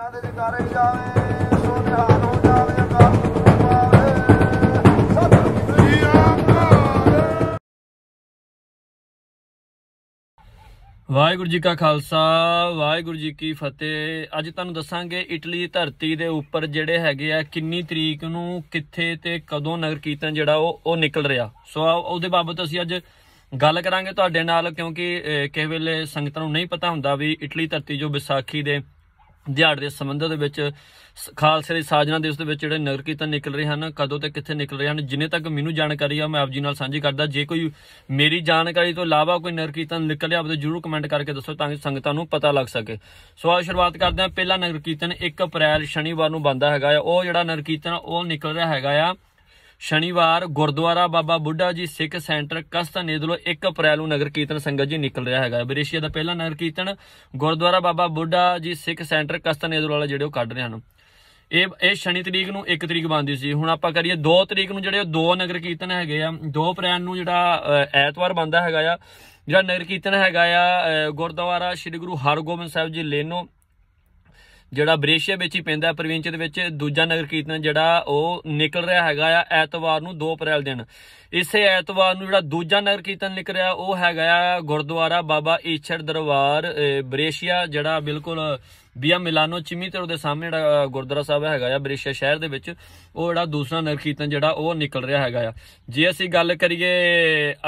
ਜਾਵੇ ਸੋ ਨਿਹਾਲ ਹੋ ਜਾਵੇ ਅਕਾਲ ਵਾਹਿਗੁਰੂ ਜੀ ਕਾ ਖਾਲਸਾ ਵਾਹਿਗੁਰੂ ਜੀ ਕੀ ਫਤਿਹ ਅੱਜ ਤੁਹਾਨੂੰ ਦੱਸਾਂਗੇ ਇਟਲੀ ਧਰਤੀ ਦੇ ਉੱਪਰ ਜਿਹੜੇ ਹੈਗੇ ਆ ਕਿੰਨੀ ਤਰੀਕ ਨੂੰ ਕਿੱਥੇ ਤੇ ਕਦੋਂ ਨਗਰ ਕੀਰਤਨ ਜਿਹੜਾ ਉਹ ਉਹ ਨਿਕਲ ਰਿਹਾ ਸੋ ਉਹਦੇ ਬਾਬਤ ਅਸੀਂ ਅੱਜ ਗੱਲ ਕਰਾਂਗੇ ਤੁਹਾਡੇ ਨਾਲ ਕਿਉਂਕਿ ਕਿਸੇ ਵੇਲੇ ਸੰਗਤਾਂ ਨੂੰ ਨਹੀਂ ਪਤਾ ਹੁੰਦਾ ਵੀ ਇਟਲੀ ਧਰਤੀ ਜੋ ਵਿਸਾਖੀ ਦੇ ਦਿਹਾੜ ਦੇ ਸੰਬੰਧ ਦੇ ਵਿੱਚ ਖਾਲਸੇ ਦੀ ਸਾਜਨਾ ਦੇ ਉਸ ਦੇ ਵਿੱਚ ਜਿਹੜੇ ਨਗਰ ਕੀਰਤਨ ਨਿਕਲ ਰਹੇ ਹਨ ਕਦੋਂ ਤੇ ਕਿੱਥੇ ਨਿਕਲ ਰਹੇ ਹਨ ਜਿੰਨੇ ਤੱਕ ਮੈਨੂੰ ਜਾਣਕਾਰੀ ਆ ਮੈਂ ਆਪ ਜੀ ਨਾਲ ਸਾਂਝੀ ਕਰਦਾ ਜੇ ਕੋਈ ਮੇਰੀ ਜਾਣਕਾਰੀ ਤੋਂ ਇਲਾਵਾ ਕੋਈ ਨਗਰ ਕੀਰਤਨ ਨਿਕਲਿਆ ਆਪ ਤੇ ਜਰੂਰ ਕਮੈਂਟ ਕਰਕੇ ਦੱਸੋ ਤਾਂ ਕਿ ਸੰਗਤਾਂ ਨੂੰ ਪਤਾ ਲੱਗ ਸਕੇ ਸੋ ਆ ਸ਼ੁਰੂਆਤ ਕਰਦੇ ਹਾਂ ਪਹਿਲਾ ਨਗਰ ਕੀਰਤਨ 1 ਅਪ੍ਰੈਲ ਸ਼ਨੀਵਾਰ ਨੂੰ ਬੰਦਾ ਹੈਗਾ ਆ ਉਹ ਜਿਹੜਾ ਨਗਰ ਕੀਰਤਨ ਉਹ ਨਿਕਲ ਰਿਹਾ ਹੈਗਾ ਆ ਸ਼ਨੀਵਾਰ ਗੁਰਦੁਆਰਾ ਬਾਬਾ ਬੁੱਢਾ ਜੀ ਸਿੱਖ ਸੈਂਟਰ ਨੇਦਲੋ 1 ਅਪ੍ਰੈਲ ਨੂੰ ਨਗਰ ਕੀਰਤਨ ਸੰਗਤ ਜੀ ਨਿਕਲ ਰਿਹਾ ਹੈਗਾ ਬਰੇਸ਼ੀਆ ਦਾ ਪਹਿਲਾ ਨਗਰ ਕੀਰਤਨ ਗੁਰਦੁਆਰਾ ਬਾਬਾ ਬੁੱਢਾ ਜੀ ਸਿੱਖ ਸੈਂਟਰ ਨੇਦਲੋ ਵਾਲਾ ਜਿਹੜੇ ਉਹ ਕੱਢ ਰਹੇ ਹਨ ਇਹ ਇਹ ਸ਼ਨੀ ਤਰੀਕ ਨੂੰ 1 ਤਰੀਕ ਬੰਦੀ ਸੀ ਹੁਣ ਆਪਾਂ ਕਰੀਏ 2 ਤਰੀਕ ਨੂੰ ਜਿਹੜੇ ਦੋ ਨਗਰ ਕੀਰਤਨ ਹੈਗੇ ਆ 2 ਅਪ੍ਰੈਲ ਨੂੰ ਜਿਹੜਾ ਐਤਵਾਰ ਬੰਦਾ ਹੈਗਾ ਆ ਜਿਹੜਾ ਨਗਰ ਕੀਰਤਨ ਹੈਗਾ ਆ ਗੁਰਦੁਆਰਾ ਸ੍ਰੀ ਗੁਰੂ ਹਰਗੋਬਿੰਦ ਸਾਹਿਬ ਜੀ ਲੈਨੋ ਜਿਹੜਾ ਬਰੇਸ਼ੀਆ ਵਿੱਚ ਹੀ ਪੈਂਦਾ ਪ੍ਰਵਿੰਚ ਦੇ ਵਿੱਚ ਦੂਜਾ ਨਗਰ ਕੀਰਤਨ ਜਿਹੜਾ ਉਹ ਨਿਕਲ ਰਿਹਾ ਹੈਗਾ ਆ ਐਤਵਾਰ ਨੂੰ 2 ਅਪ੍ਰੈਲ ਦਿਨ ਇਸੇ ਐਤਵਾਰ ਨੂੰ ਜਿਹੜਾ ਦੂਜਾ ਨਗਰ ਕੀਰਤਨ ਨਿਕਲ ਰਿਹਾ ਉਹ ਹੈਗਾ ਆ ਗੁਰਦੁਆਰਾ ਬਾਬਾ ਈਸ਼ਰ ਦਰਬਾਰ ਬਰੇਸ਼ੀਆ ਜਿਹੜਾ ਬਿਲਕੁਲ ਵੀਆ ਮਿਲਾਨੋ ਚਿਮੀ ਤੇ ਉਹਦੇ ਸਾਹਮਣੇ ਜਿਹੜਾ ਗੁਰਦੁਆਰਾ ਸਾਹਿਬ ਹੈਗਾ ਆ ਬ੍ਰਿਸ਼ਾ ਸ਼ਹਿਰ ਦੇ ਵਿੱਚ ਉਹ ਜਿਹੜਾ ਦੂਸਰਾ ਕੀਰਤਨ ਜਿਹੜਾ ਉਹ ਨਿਕਲ ਰਿਹਾ ਹੈਗਾ ਆ ਜੇ ਅਸੀਂ ਗੱਲ ਕਰੀਏ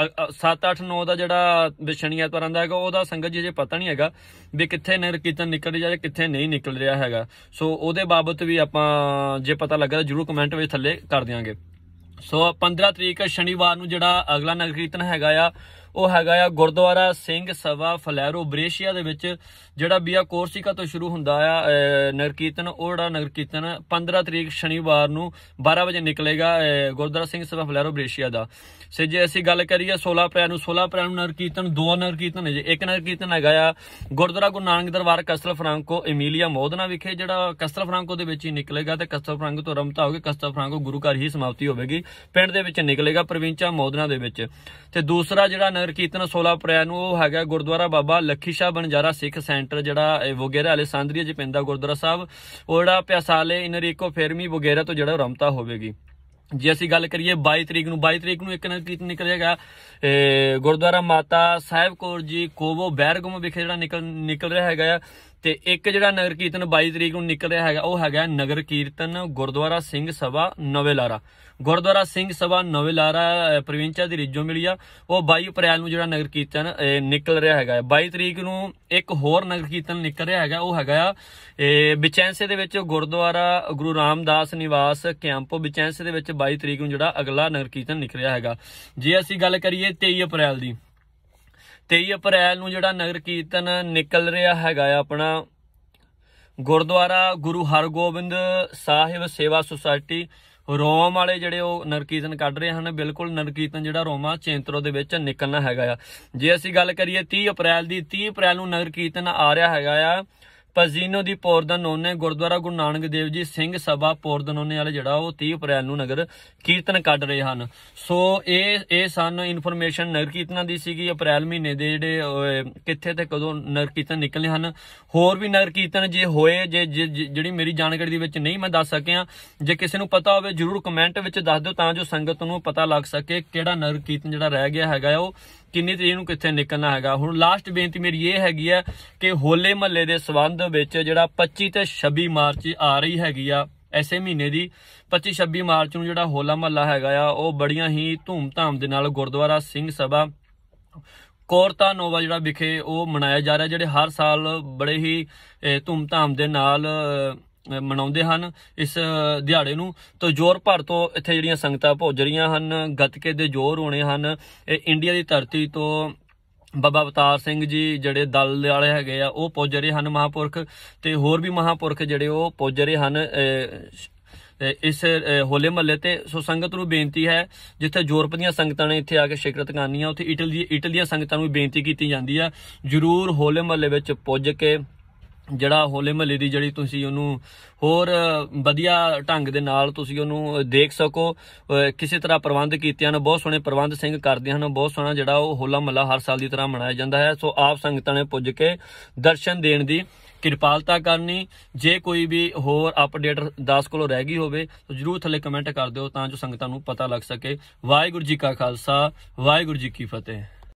7 8 9 ਦਾ ਜਿਹੜਾ ਸ਼ਨੀ ਤਰ੍ਹਾਂ ਦਾ ਹੈਗਾ ਉਹਦਾ ਸੰਗਤ ਜੀ ਜੇ ਪਤਾ ਨਹੀਂ ਹੈਗਾ ਵੀ ਕਿੱਥੇ ਕੀਰਤਨ ਨਿਕਲ ਰਿਹਾ ਜਾਂ ਕਿੱਥੇ ਨਹੀਂ ਨਿਕਲ ਰਿਹਾ ਹੈਗਾ ਸੋ ਉਹਦੇ ਬਾਬਤ ਵੀ ਆਪਾਂ ਜੇ ਪਤਾ ਲੱਗਾ ਜਰੂਰ ਕਮੈਂਟ ਵਿੱਚ ਥੱਲੇ ਕਰ ਦਿਆਂਗੇ ਸੋ 15 ਤਰੀਕ ਸ਼ਨੀਵਾਰ ਨੂੰ ਜਿਹੜਾ ਅਗਲਾ ਨਗਰ ਕੀਰਤਨ ਹੈਗਾ ਆ ਉਹ ਹੈਗਾ ਆ ਗੁਰਦੁਆਰਾ ਸਿੰਘ ਸਭਾ ਫਲੈਰੋ ਬ੍ਰੇਸ਼ੀਆ ਦੇ ਵਿੱਚ ਜਿਹੜਾ ਬੀਆ ਕੋਰਸਿਕਾ ਤੋਂ ਸ਼ੁਰੂ ਹੁੰਦਾ ਆ ਨਗਰ ਕੀਰਤਨ ਉਹ ਜਿਹੜਾ ਨਗਰ ਕੀਰਤਨ 15 ਤਰੀਕ ਸ਼ਨੀਵਾਰ ਨੂੰ 12 ਵਜੇ ਨਿਕਲੇਗਾ ਗੁਰਦੁਆਰਾ ਸਿੰਘ ਸਭਾ ਫਲੈਰੋ ਬ੍ਰੇਸ਼ੀਆ ਦਾ ਸੇ ਜੇ ਅਸੀਂ ਗੱਲ ਕਰੀਏ 16 ਅਪ੍ਰੈਲ ਨੂੰ 16 ਅਪ੍ਰੈਲ ਨੂੰ ਨਗਰ ਕੀਰਤਨ ਦੋ ਨਗਰ ਕੀਰਤਨ ਜੇ ਇੱਕ ਨਗਰ ਕੀਰਤਨ ਹੈਗਾ ਆ ਗੁਰਦੁਆਰਾ ਗੁਰੂ ਨਾਨਕ ਦਰਬਾਰ ਕਸਤਲ ਫਰਾਂਕੋ ਇਮੀਲੀਆ ਮੋਦਨਾ ਵਿਖੇ ਜਿਹੜਾ ਕਸਤਲ ਫਰਾਂਕੋ ਦੇ ਵਿੱਚ ਹੀ ਨਿਕਲੇਗਾ ਤੇ ਕਸਤਲ ਫਰਾਂਕੋ ਤੋਂ ਰਮਤਾ ਹੋ ਕੇ ਕਸਤਲ ਫਰਾਂਕੋ ਗੁਰੂ ਘਰ ਹੀ ਸਮਾਪਤੀ ਹੋਵੇਗੀ ਪਿੰਡ ਦੇ ਵਿੱਚ ਨਿਕਲੇਗਾ ਪ੍ਰਵਿੰਚਾ ਮੋਦਨਾ ਦੇ ਵਿੱਚ ਤੇ ਦੂਸਰਾ ਜਿਹੜਾ ਕੀਰਤਨ 16 ਅਪ੍ਰੈਲ ਨੂੰ ਉਹ ਹੈਗਾ ਗੁਰਦੁਆਰਾ ਬਾਬਾ ਲੱਖੀ ਸ਼ਾਹ ਬਨਜਾਰਾ ਸਿੱਖ ਸੈਂਟਰ ਜਿਹੜਾ ਵਗੈਰਾ ਅਲੈਸਾਂਦਰੀਆ ਚ ਪੈਂਦਾ ਗੁਰਦੁਆਰਾ ਸਾਹਿਬ ਉਹ ਜਿਹੜਾ ਪਿਆਸਾਲੇ ਇਨਰੀਕੋ ਫੇਰਮੀ ਵਗੈਰਾ ਤੋਂ ਜਿਹੜਾ ਰਮਤਾ ਹੋਵੇਗੀ ਜੇ ਅਸੀਂ ਗੱਲ ਕਰੀਏ 22 ਤਰੀਕ ਨੂੰ 22 ਤਰੀਕ ਨੂੰ ਇੱਕ ਨਗਰ ਕੀਰਤਨ ਨਿਕਲੇਗਾ ਗੁਰਦੁਆਰਾ ਮਾਤਾ ਸਾਹਿਬ ਕੋਰ ਜੀ ਕੋਵੋ ਬੈਰਗਮ ਵਿਖੇ ਜਿਹੜਾ ਨਿਕਲ ਨਿਕਲ ਰਿਹਾ ਹੈਗਾ ਤੇ ਇੱਕ ਜਿਹੜਾ ਨਗਰ ਕੀਰਤਨ 22 ਤਰੀਕ ਨੂੰ ਨਿਕਲ ਰਿਹਾ ਹੈਗਾ ਉਹ ਹੈਗਾ ਨਗਰ ਕੀਰਤਨ ਗੁਰਦੁਆਰਾ ਸਿੰਘ ਸਭਾ ਨਵੇਲਾਰਾ ਗੁਰਦੁਆਰਾ ਸਿੰਘ ਸਭਾ ਨਵੇਲਾਰਾ ਪ੍ਰਵਿੰਚਾ ਦੀ ਰਿਜੋ ਮਿਲੀ ਆ ਉਹ 22 ਅਪ੍ਰੈਲ ਨੂੰ ਜਿਹੜਾ ਨਗਰ ਕੀਰਤਨ ਨਿਕਲ ਰਿਹਾ ਹੈਗਾ 22 ਤਰੀਕ ਨੂੰ ਇੱਕ ਹੋਰ ਨਗਰ ਕੀਰਤਨ ਨਿਕਲ ਰਿਹਾ ਹੈਗਾ ਉਹ ਹੈਗਾ ਵਿਚੈਂਸੇ ਦੇ ਵਿੱਚ ਗੁਰਦੁਆਰਾ ਗੁਰੂ ਰਾਮਦਾਸ ਨਿਵਾਸ ਕੈਂਪ ਵਿਚੈਂਸੇ ਦੇ ਵਿੱਚ 22 ਤਰੀਕ ਨੂੰ ਜਿਹੜਾ ਅਗਲਾ ਨਗਰ ਕੀਰਤਨ ਨਿਕਲ ਰਿਹਾ ਹੈਗਾ ਜੇ ਅਸੀਂ ਗੱਲ ਕਰੀਏ 23 ਅਪ੍ਰੈਲ ਦੀ 23 ਅਪ੍ਰੈਲ ਨੂੰ ਜਿਹੜਾ ਨਗਰ ਕੀਰਤਨ ਨਿਕਲ ਰਿਹਾ ਹੈਗਾ ਆਪਣਾ ਗੁਰਦੁਆਰਾ ਗੁਰੂ ਹਰਗੋਬਿੰਦ ਸਾਹਿਬ ਸੇਵਾ ਸੁਸਾਇਟੀ ਰੋਮ ਵਾਲੇ ਜਿਹੜੇ ਉਹ ਕੀਰਤਨ ਕੱਢ ਰਹੇ ਹਨ ਬਿਲਕੁਲ ਨਰਕੀਰਤਨ ਜਿਹੜਾ ਰੋਮਾ ਚੇਂਤਰੋ ਦੇ ਵਿੱਚ ਨਿਕਲਣਾ ਹੈਗਾ ਆ ਜੇ ਅਸੀਂ ਗੱਲ ਕਰੀਏ 30 ਅਪ੍ਰੈਲ ਦੀ 30 ਅਪ੍ਰੈਲ ਨੂੰ ਨਗਰ ਕੀਰਤਨ ਆ ਰਿਹਾ ਹੈਗਾ ਆ ਪਜ਼ੀਨੋ ਦੀ ਨੋਨੇ ਗੁਰਦੁਆਰਾ ਗੁਰੂ ਨਾਨਕ ਦੇਵ ਜੀ ਸਿੰਘ ਸਭਾ ਨੋਨੇ ਵਾਲੇ ਜਿਹੜਾ ਉਹ 30 ਅਪ੍ਰੈਲ ਨੂੰ ਨਗਰ ਕੀਰਤਨ ਕੱਢ ਰਹੇ ਹਨ ਸੋ ਇਹ ਇਹ ਸਾਨੂੰ ਇਨਫੋਰਮੇਸ਼ਨ ਨਗਰ ਕੀਰਤਨਾਂ ਦੀ ਸੀਗੀ ਅਪ੍ਰੈਲ ਮਹੀਨੇ ਦੇ ਜਿਹੜੇ ਕਿੱਥੇ ਤੇ ਕਦੋਂ ਨਗਰ ਕੀਰਤਨ ਨਿਕਲੇ ਹਨ ਹੋਰ ਵੀ ਨਗਰ ਕੀਰਤਨ ਜੇ ਹੋਏ ਜੇ ਜਿਹੜੀ ਮੇਰੀ ਜਾਣਕਾਰੀ ਦੇ ਵਿੱਚ ਨਹੀਂ ਮੈਂ ਦੱਸ ਸਕਿਆ ਜੇ ਕਿਸੇ ਨੂੰ ਪਤਾ ਹੋਵੇ ਜਰੂਰ ਕਮੈਂਟ ਵਿੱਚ ਦੱਸ ਦਿਓ ਤਾਂ ਜੋ ਸੰਗਤ ਨੂੰ ਪਤਾ ਲੱਗ ਸਕੇ ਕਿਹੜਾ ਨਗਰ ਕੀਰਤਨ ਜਿਹੜਾ ਰਹਿ ਗਿਆ ਹੈਗਾ ਉਹ ਕਿੰਨੀ ਤਰੀਕ ਨੂੰ ਕਿੱਥੇ ਨਿਕਲਣਾ ਹੈਗਾ ਹੁਣ ਲਾਸਟ ਬੇਨਤੀ ਮੇਰੀ ਇਹ ਹੈਗੀ ਆ ਕਿ ਹੋਲੇ ਮਹੱਲੇ ਦੇ ਸਬੰਧ ਵਿੱਚ ਜਿਹੜਾ 25 ਤੇ 26 ਮਾਰਚ ਆ ਰਹੀ ਹੈਗੀ ਆ ਐਸੇ ਮਹੀਨੇ ਦੀ 25 26 ਮਾਰਚ ਨੂੰ ਜਿਹੜਾ ਹੋਲਾ ਮਹੱਲਾ ਹੈਗਾ ਆ ਉਹ ਬੜੀਆਂ ਹੀ ਧੂਮ-ਧਾਮ ਦੇ ਨਾਲ ਗੁਰਦੁਆਰਾ ਸਿੰਘ ਸਭਾ ਕੋਰਤਾ ਨੋਵਾ ਜਿਹੜਾ ਵਿਖੇ ਉਹ ਮਨਾਇਆ ਜਾ ਰਿਹਾ ਜਿਹੜੇ ਹਰ ਸਾਲ ਬੜੇ ਹੀ ਧੂਮ-ਧਾਮ ਦੇ ਨਾਲ ਮਨਾਉਂਦੇ ਹਨ ਇਸ ਦਿਹਾੜੇ ਨੂੰ ਤਾਂ ਜੋਰ ਭਰ ਤੋਂ ਇੱਥੇ ਜਿਹੜੀਆਂ ਸੰਗਤਾਂ ਭੁੱਜ ਰਹੀਆਂ ਹਨ ਗੱਤਕੇ ਦੇ ਜੋਰ ਹੋਣੇ ਹਨ ਇਹ ਇੰਡੀਆ ਦੀ ਧਰਤੀ ਤੋਂ ਬਾਬਾ ਅਵਤਾਰ ਸਿੰਘ ਜੀ ਜਿਹੜੇ ਦਲ ਦੇ ਵਾਲੇ ਹੈਗੇ ਆ ਉਹ ਪੁੱਜ ਰਹੇ ਹਨ ਮਹਾਪੁਰਖ ਤੇ ਹੋਰ ਵੀ ਮਹਾਪੁਰਖ ਜਿਹੜੇ ਉਹ ਪੁੱਜ ਰਹੇ ਹਨ ਇਸ ਹੋਲੇ ਮਹੱਲੇ ਤੇ ਸੋ ਸੰਗਤ ਨੂੰ ਬੇਨਤੀ ਹੈ ਜਿੱਥੇ ਯੂਰਪ ਦੀਆਂ ਸੰਗਤਾਂ ਨੇ ਇੱਥੇ ਆ ਕੇ ਸ਼ਿਕਰਤ ਕਰਨੀ ਆ ਉੱਥੇ ਇਟਲੀ ਇਟਲੀਆ ਸੰਗਤਾਂ ਨੂੰ ਬੇਨਤੀ ਕੀਤੀ ਜਾਂਦੀ ਆ ਜਰੂਰ ਹੋਲੇ ਮਹੱਲੇ ਵਿੱਚ ਪੁੱਜ ਕੇ ਜਿਹੜਾ ਹੋਲੇ ਮਹੱਲੇ ਦੀ ਜਿਹੜੀ ਤੁਸੀਂ ਉਹਨੂੰ ਹੋਰ ਵਧੀਆ ਢੰਗ ਦੇ ਨਾਲ ਤੁਸੀਂ ਉਹਨੂੰ ਦੇਖ ਸਕੋ ਕਿਸੇ ਤਰ੍ਹਾਂ ਪ੍ਰਬੰਧ ਕੀਤੇ ਹਨ ਬਹੁਤ ਸੋਹਣੇ ਪ੍ਰਬੰਧ ਸਿੰਘ ਕਰਦੇ ਹਨ ਬਹੁਤ ਸੋਹਣਾ ਜਿਹੜਾ ਉਹ ਹੋਲਾ ਮਹੱਲਾ ਹਰ ਸਾਲ ਦੀ ਤਰ੍ਹਾਂ ਮਨਾਇਆ ਜਾਂਦਾ ਹੈ ਸੋ ਆਪ ਸੰਗਤਾਂ ਨੇ ਪੁੱਜ ਕੇ ਦਰਸ਼ਨ ਦੇਣ ਦੀ ਕਿਰਪਾਲਤਾ ਕਰਨੀ ਜੇ ਕੋਈ ਵੀ ਹੋਰ ਅਪਡੇਟ ਦਾਸ ਕੋਲੋਂ ਰਹਿ ਗਈ ਹੋਵੇ ਤਾਂ ਜਰੂਰ ਥੱਲੇ ਕਮੈਂਟ ਕਰ ਦਿਓ ਤਾਂ ਜੋ ਸੰਗਤਾਂ ਨੂੰ ਪਤਾ ਲੱਗ ਸਕੇ ਵਾਹਿਗੁਰੂ ਜੀ ਕਾ ਖਾਲਸਾ ਵਾਹਿਗੁਰੂ ਜੀ ਕੀ ਫਤਿਹ